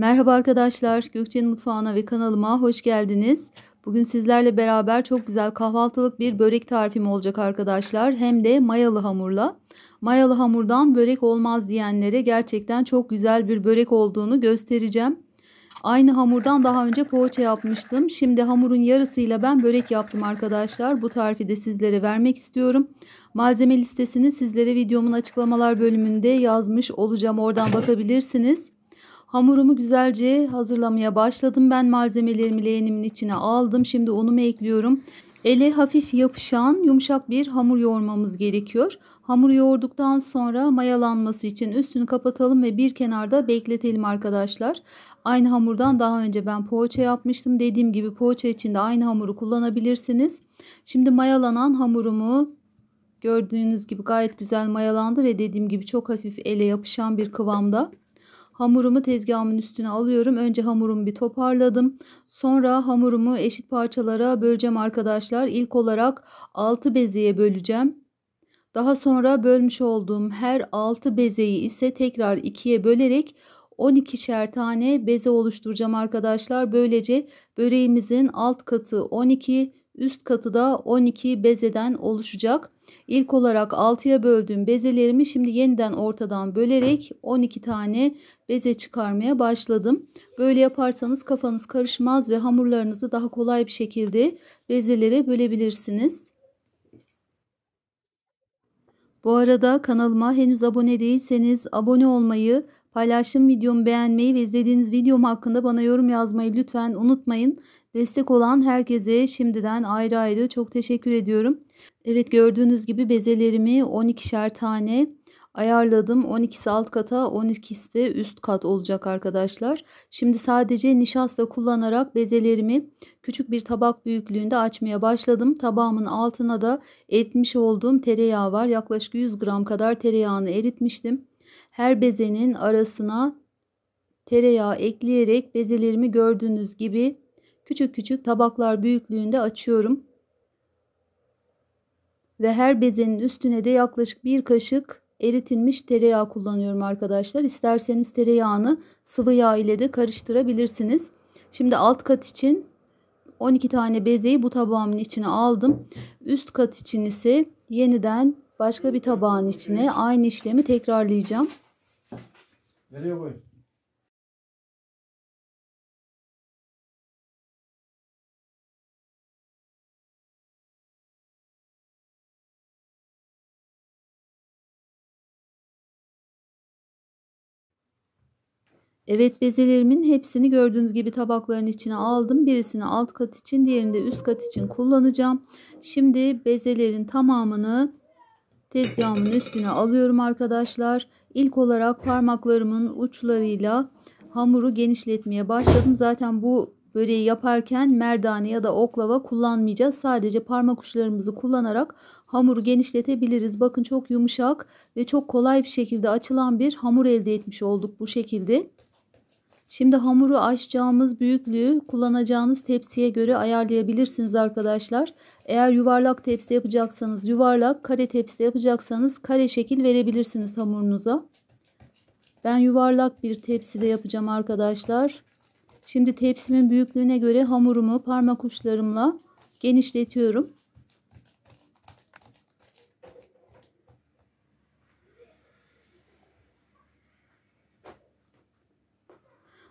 Merhaba arkadaşlar, Gökçe'nin mutfağına ve kanalıma hoş geldiniz. Bugün sizlerle beraber çok güzel kahvaltılık bir börek tarifim olacak arkadaşlar. Hem de mayalı hamurla. Mayalı hamurdan börek olmaz diyenlere gerçekten çok güzel bir börek olduğunu göstereceğim. Aynı hamurdan daha önce poğaça yapmıştım. Şimdi hamurun yarısıyla ben börek yaptım arkadaşlar. Bu tarifi de sizlere vermek istiyorum. Malzeme listesini sizlere videomun açıklamalar bölümünde yazmış olacağım. Oradan bakabilirsiniz. Hamurumu güzelce hazırlamaya başladım. Ben malzemelerimi leğenimin içine aldım. Şimdi unumu ekliyorum. Ele hafif yapışan yumuşak bir hamur yoğurmamız gerekiyor. Hamur yoğurduktan sonra mayalanması için üstünü kapatalım ve bir kenarda bekletelim arkadaşlar. Aynı hamurdan daha önce ben poğaça yapmıştım. Dediğim gibi poğaça için de aynı hamuru kullanabilirsiniz. Şimdi mayalanan hamurumu gördüğünüz gibi gayet güzel mayalandı ve dediğim gibi çok hafif ele yapışan bir kıvamda. Hamurumu tezgahımın üstüne alıyorum. Önce hamurumu bir toparladım. Sonra hamurumu eşit parçalara böleceğim arkadaşlar. İlk olarak 6 bezeye böleceğim. Daha sonra bölmüş olduğum her 6 bezeyi ise tekrar 2'ye bölerek 12'şer tane beze oluşturacağım arkadaşlar. Böylece böreğimizin alt katı 12, Üst katı da 12 bezeden oluşacak. İlk olarak 6'ya böldüğüm bezelerimi şimdi yeniden ortadan bölerek 12 tane beze çıkarmaya başladım. Böyle yaparsanız kafanız karışmaz ve hamurlarınızı daha kolay bir şekilde bezelere bölebilirsiniz. Bu arada kanalıma henüz abone değilseniz abone olmayı, paylaşım videomu beğenmeyi ve izlediğiniz videom hakkında bana yorum yazmayı lütfen unutmayın. Destek olan herkese şimdiden ayrı ayrı çok teşekkür ediyorum. Evet gördüğünüz gibi bezelerimi 12'şer tane ayarladım. 12'si alt kata 12'si de üst kat olacak arkadaşlar. Şimdi sadece nişasta kullanarak bezelerimi küçük bir tabak büyüklüğünde açmaya başladım. Tabağımın altına da eritmiş olduğum tereyağı var. Yaklaşık 100 gram kadar tereyağını eritmiştim. Her bezenin arasına tereyağı ekleyerek bezelerimi gördüğünüz gibi Küçük küçük tabaklar büyüklüğünde açıyorum. Ve her bezenin üstüne de yaklaşık bir kaşık eritilmiş tereyağı kullanıyorum arkadaşlar. İsterseniz tereyağını sıvı yağ ile de karıştırabilirsiniz. Şimdi alt kat için 12 tane bezeyi bu tabağımın içine aldım. Üst kat için ise yeniden başka bir tabağın içine aynı işlemi tekrarlayacağım. Nereye koyayım? Evet bezelerimin hepsini gördüğünüz gibi tabakların içine aldım. Birisini alt kat için diğerini de üst kat için kullanacağım. Şimdi bezelerin tamamını tezgahımın üstüne alıyorum arkadaşlar. İlk olarak parmaklarımın uçlarıyla hamuru genişletmeye başladım. Zaten bu böreği yaparken merdane ya da oklava kullanmayacağız. Sadece parmak uçlarımızı kullanarak hamuru genişletebiliriz. Bakın çok yumuşak ve çok kolay bir şekilde açılan bir hamur elde etmiş olduk bu şekilde. Şimdi hamuru açacağımız büyüklüğü kullanacağınız tepsiye göre ayarlayabilirsiniz arkadaşlar. Eğer yuvarlak tepsi yapacaksanız yuvarlak, kare tepsi yapacaksanız kare şekil verebilirsiniz hamurunuza. Ben yuvarlak bir tepside yapacağım arkadaşlar. Şimdi tepsimin büyüklüğüne göre hamurumu parmak uçlarımla genişletiyorum.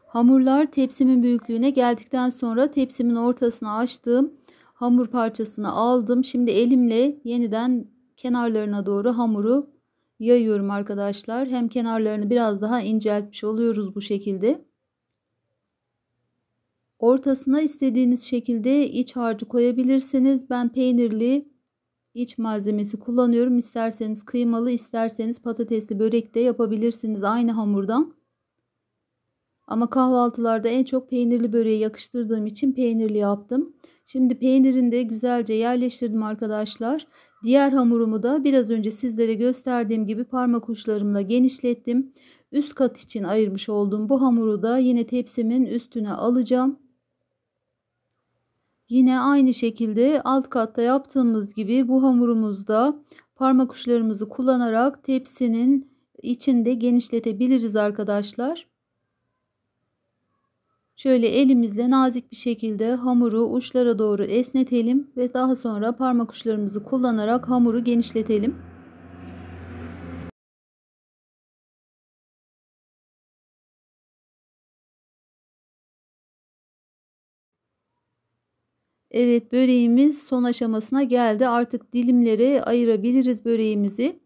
Hamurlar tepsimin büyüklüğüne geldikten sonra tepsimin ortasına açtığım hamur parçasını aldım. Şimdi elimle yeniden kenarlarına doğru hamuru yayıyorum arkadaşlar. Hem kenarlarını biraz daha inceltmiş oluyoruz bu şekilde. Ortasına istediğiniz şekilde iç harcı koyabilirsiniz. Ben peynirli iç malzemesi kullanıyorum. İsterseniz kıymalı, isterseniz patatesli börek de yapabilirsiniz aynı hamurdan. Ama kahvaltılarda en çok peynirli böreği yakıştırdığım için peynirli yaptım. Şimdi peynirini de güzelce yerleştirdim arkadaşlar. Diğer hamurumu da biraz önce sizlere gösterdiğim gibi parmak uçlarımla genişlettim. Üst kat için ayırmış olduğum bu hamuru da yine tepsimin üstüne alacağım. Yine aynı şekilde alt katta yaptığımız gibi bu hamurumuzda parmak uçlarımızı kullanarak tepsinin içinde genişletebiliriz arkadaşlar. Şöyle elimizle nazik bir şekilde hamuru uçlara doğru esnetelim ve daha sonra parmak uçlarımızı kullanarak hamuru genişletelim. Evet böreğimiz son aşamasına geldi. Artık dilimlere ayırabiliriz böreğimizi.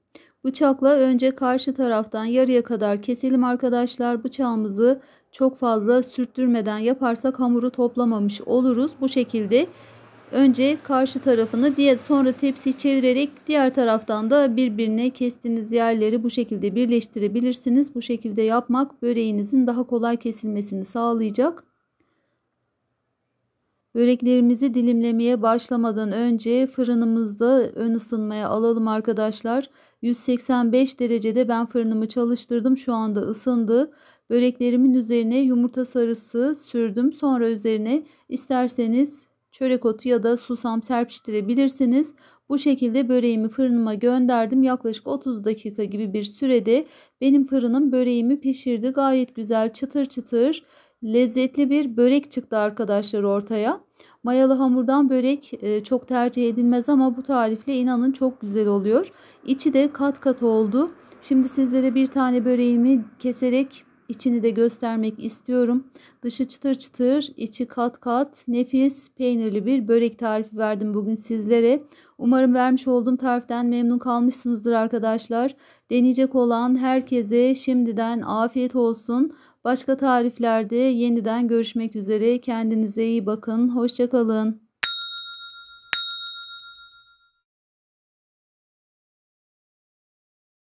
Bıçakla önce karşı taraftan yarıya kadar keselim arkadaşlar. Bıçağımızı çok fazla sürttürmeden yaparsak hamuru toplamamış oluruz. Bu şekilde önce karşı tarafını diye sonra tepsi çevirerek diğer taraftan da birbirine kestiğiniz yerleri bu şekilde birleştirebilirsiniz. Bu şekilde yapmak böreğinizin daha kolay kesilmesini sağlayacak. Böreklerimizi dilimlemeye başlamadan önce fırınımızda ön ısınmaya alalım arkadaşlar. 185 derecede ben fırınımı çalıştırdım. Şu anda ısındı. Böreklerimin üzerine yumurta sarısı sürdüm. Sonra üzerine isterseniz çörek otu ya da susam serpiştirebilirsiniz. Bu şekilde böreğimi fırınıma gönderdim. Yaklaşık 30 dakika gibi bir sürede benim fırınım böreğimi pişirdi. Gayet güzel çıtır çıtır lezzetli bir börek çıktı arkadaşlar ortaya. Mayalı hamurdan börek e, çok tercih edilmez ama bu tarifle inanın çok güzel oluyor. İçi de kat kat oldu. Şimdi sizlere bir tane böreğimi keserek İçini de göstermek istiyorum. Dışı çıtır çıtır, içi kat kat, nefis, peynirli bir börek tarifi verdim bugün sizlere. Umarım vermiş olduğum tariften memnun kalmışsınızdır arkadaşlar. Deneyecek olan herkese şimdiden afiyet olsun. Başka tariflerde yeniden görüşmek üzere. Kendinize iyi bakın. Hoşçakalın.